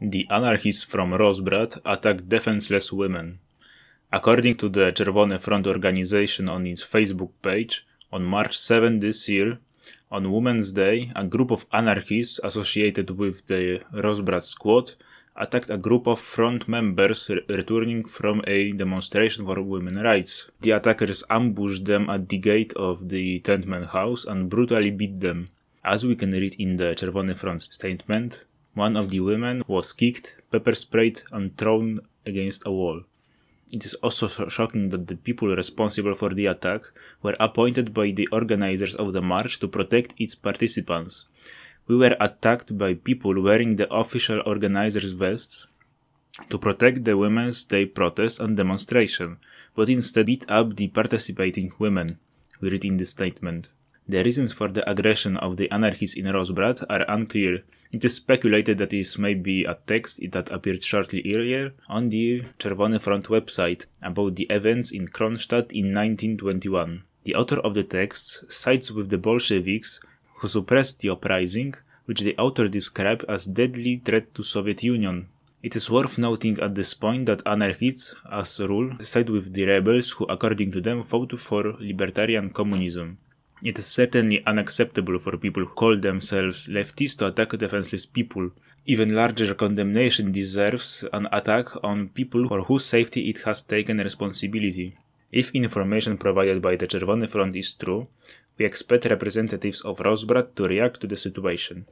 The anarchists from Rosbrat attacked defenseless women. According to the Czerwony Front organization on its Facebook page, on March 7 this year, on Women's Day, a group of anarchists associated with the Rosbrat squad attacked a group of front members re returning from a demonstration for women's rights. The attackers ambushed them at the gate of the tentman house and brutally beat them. As we can read in the Czerwony Front statement, one of the women was kicked, pepper sprayed, and thrown against a wall. It is also shocking that the people responsible for the attack were appointed by the organizers of the march to protect its participants. We were attacked by people wearing the official organizers' vests to protect the Women's Day protest and demonstration, but instead beat up the participating women, we read in the statement. The reasons for the aggression of the anarchists in Rosbrat are unclear, it is speculated that this may be a text that appeared shortly earlier on the Czerwony Front website about the events in Kronstadt in 1921. The author of the text sides with the Bolsheviks who suppressed the uprising, which the author described as deadly threat to Soviet Union. It is worth noting at this point that anarchists, as a rule, side with the rebels who, according to them, fought for libertarian communism. It is certainly unacceptable for people who call themselves leftists to attack defenseless people. Even larger condemnation deserves an attack on people for whose safety it has taken responsibility. If information provided by the Czerwony Front is true, we expect representatives of Rosbrat to react to the situation.